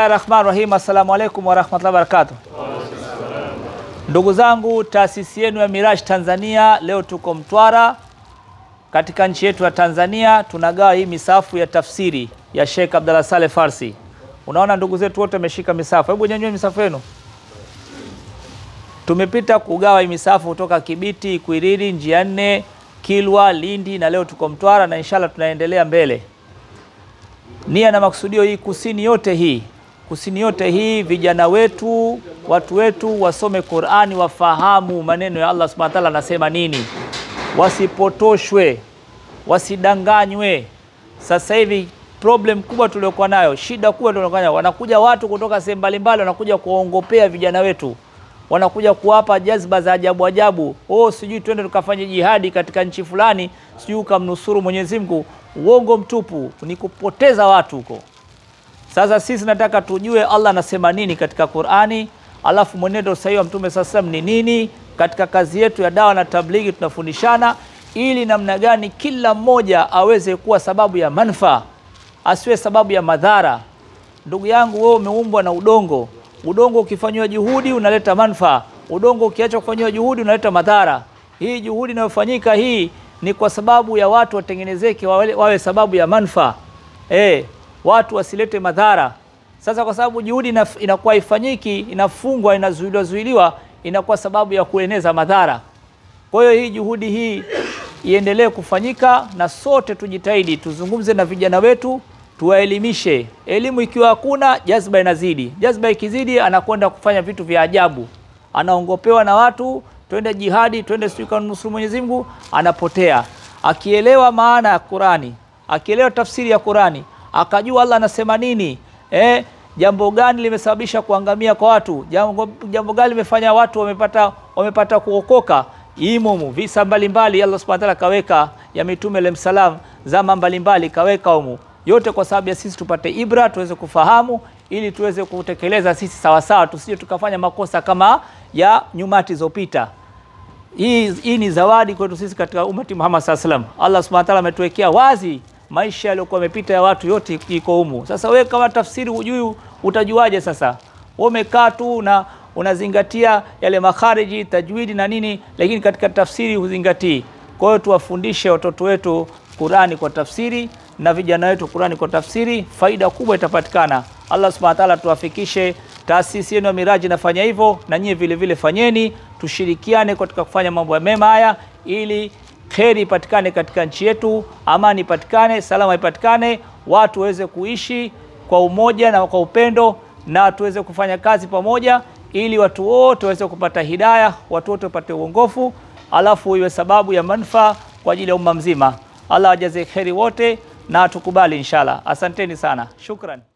Rahman Rahim, assalamu alaikum warahmatullahi wabarakatuh. Ndugu zangu, taasisi yenu ya Miraj Tanzania, leo tuko Mtwara katika nchi yetu ya Tanzania, tunagawa hii misafu ya tafsiri ya Sheikh Abdallah Saleh Farsi. Unaona ndugu zetu wote wameshika misafu, hebu nyanyue misafu yenu. Tumepita kugawa hii misafu kutoka Kibiti, Ikwiriri, Njia Nne, Kilwa, Lindi na leo tuko Mtwara na inshallah tunaendelea mbele. Nia na makusudio hii kusini yote hii Kusini yote hii vijana wetu, watu wetu wasome Qur'ani, wafahamu maneno ya Allah Subhanahu wa Ta'ala anasema nini, wasipotoshwe, wasidanganywe. Sasa hivi problem kubwa tuliokuwa nayo, shida kubwa tuliokuwa nayo, wanakuja watu kutoka sehemu mbalimbali, wanakuja kuwaongopea vijana wetu, wanakuja kuwapa jazba za ajabu ajabu. Oh, sijui twende tukafanye jihadi katika nchi fulani, sijui ukamnusuru Mwenyezi Mungu. Uongo mtupu, ni kupoteza watu huko. Sasa sisi nataka tujue Allah anasema nini katika Qur'ani, alafu mwenendo sahihi wa Mtume sasa ni nini katika kazi yetu ya dawa na tablighi. Tunafundishana ili namna gani kila mmoja aweze kuwa sababu ya manfa asiwe sababu ya madhara. Ndugu yangu, wewe umeumbwa na udongo. Udongo ukifanyiwa juhudi unaleta manfa udongo ukiachwa kufanyiwa juhudi unaleta madhara. Hii juhudi inayofanyika hii ni kwa sababu ya watu watengenezeke, wawe, wawe sababu ya manfa eh watu wasilete madhara. Sasa kwa sababu juhudi inakuwa ifanyiki, inafungwa, inazuiliwa zuiliwa, inakuwa sababu ya kueneza madhara. Kwa hiyo hii juhudi hii iendelee kufanyika na sote tujitahidi, tuzungumze na vijana wetu, tuwaelimishe. Elimu ikiwa hakuna, jazba inazidi. Jazba ikizidi, anakwenda kufanya vitu vya ajabu, anaongopewa na watu, twende jihadi, twende sijui kanusuru Mwenyezi Mungu, anapotea. Akielewa maana ya Qurani, akielewa tafsiri ya Qurani akajua Allah anasema nini eh, jambo gani limesababisha kuangamia kwa watu, jambo, jambo gani limefanya watu wamepata, wamepata kuokoka imomo visa mbalimbali Allah subhanahu wa ta'ala kaweka ya mitume alayhi salam zama mbalimbali kaweka umu yote kwa sababu ya sisi tupate ibra tuweze kufahamu ili tuweze kutekeleza sisi sawasawa tusije tukafanya makosa kama ya nyumati zopita hii, hii ni zawadi kwetu sisi katika umati Muhammad sallallahu alaihi wasallam Allah subhanahu wa ta'ala ametuwekea wazi maisha yaliokuwa yamepita ya watu yote iko humu. Sasa we kama tafsiri hujui, utajuaje? Sasa wewe umekaa tu na unazingatia yale makhariji, tajwidi na nini, lakini katika tafsiri huzingatii. Kwa hiyo tuwafundishe watoto wetu Qurani kwa tafsiri na vijana wetu Qurani kwa tafsiri, faida kubwa itapatikana. Allah subhanahu wa ta'ala tuwafikishe. Taasisi yenu ya Miraji inafanya hivyo, na nyie vile vile fanyeni, tushirikiane katika kufanya mambo ya mema haya ili kheri ipatikane katika nchi yetu, amani ipatikane, salama ipatikane, watu waweze kuishi kwa umoja na kwa upendo, na tuweze kufanya kazi pamoja, ili watu wote waweze kupata hidaya, watu wote wapate uongofu, alafu iwe sababu ya manufaa kwa ajili ya umma mzima. Allah ajaze kheri wote na tukubali inshallah. Asanteni sana, shukran.